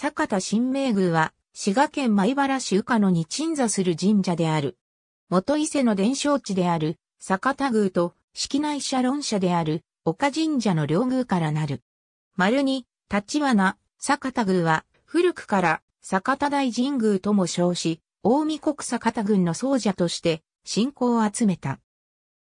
坂田新名宮は、滋賀県米原市宇賀野に鎮座する神社である。元伊勢の伝承地である、坂田宮と、式内社論社である、岡神社の両宮からなる。丸に、立花、坂田宮は、古くから、坂田大神宮とも称し、大見国坂田郡の僧者として、信仰を集めた。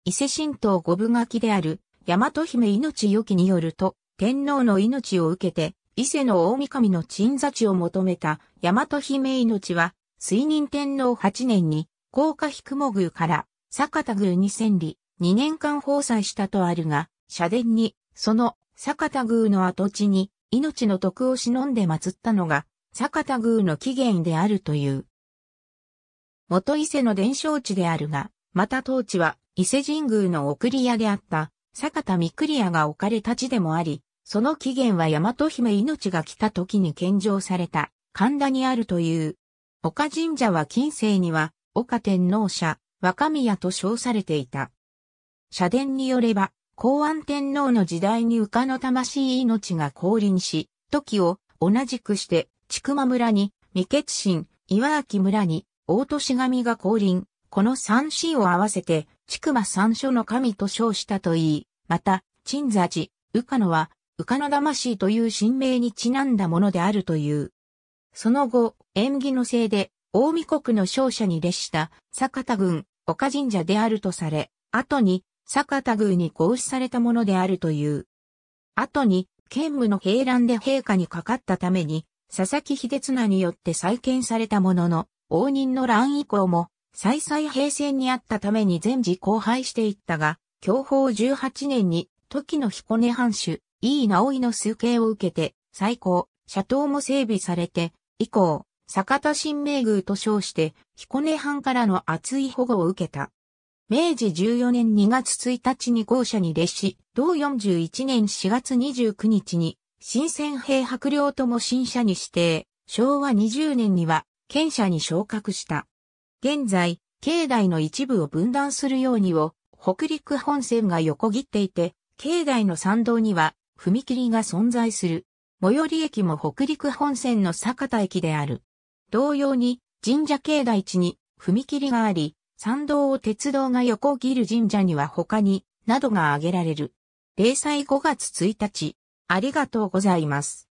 伊勢神道五分書きである、大和姫命よきによると、天皇の命を受けて、伊勢の大神の鎮座地を求めた大和姫命は、水任天皇8年に、高架低雲宮から坂田宮に千里、2年間放災したとあるが、社殿に、その坂田宮の跡地に、命の徳を忍んで祀ったのが、坂田宮の起源であるという。元伊勢の伝承地であるが、また当地は伊勢神宮の送り屋であった、坂田三栗屋が置かれた地でもあり、その起源は大和姫命が来た時に献上された神田にあるという。岡神社は近世には岡天皇社、若宮と称されていた。社殿によれば、公安天皇の時代に丘の魂命が降臨し、時を同じくして、千曲村に、未決神、岩明村に、大市神が降臨、この三神を合わせて、千曲三所の神と称したといい、また、鎮座寺、宇賀野は、浮かの魂という神明にちなんだものであるという。その後、縁起のせいで、大見国の勝者に列した坂田軍、岡神社であるとされ、後に坂田宮に合祀されたものであるという。後に、剣武の平乱で陛下にかかったために、佐々木秀綱によって再建されたものの、応仁の乱以降も、再々平戦にあったために全時荒廃していったが、享保18年に、時の彦根藩主、い伊直井の崇敬を受けて、最高、車頭も整備されて、以降、坂田新名宮と称して、彦根藩からの厚い保護を受けた。明治14年2月1日に豪舎に列し、同41年4月29日に、新鮮兵白領とも新社に指定、昭和20年には、県社に昇格した。現在、境内の一部を分断するようにを、北陸本線が横切っていて、境内の参道には、踏切が存在する。最寄り駅も北陸本線の坂田駅である。同様に神社境内地に踏切があり、参道を鉄道が横切る神社には他に、などが挙げられる。例祭5月1日、ありがとうございます。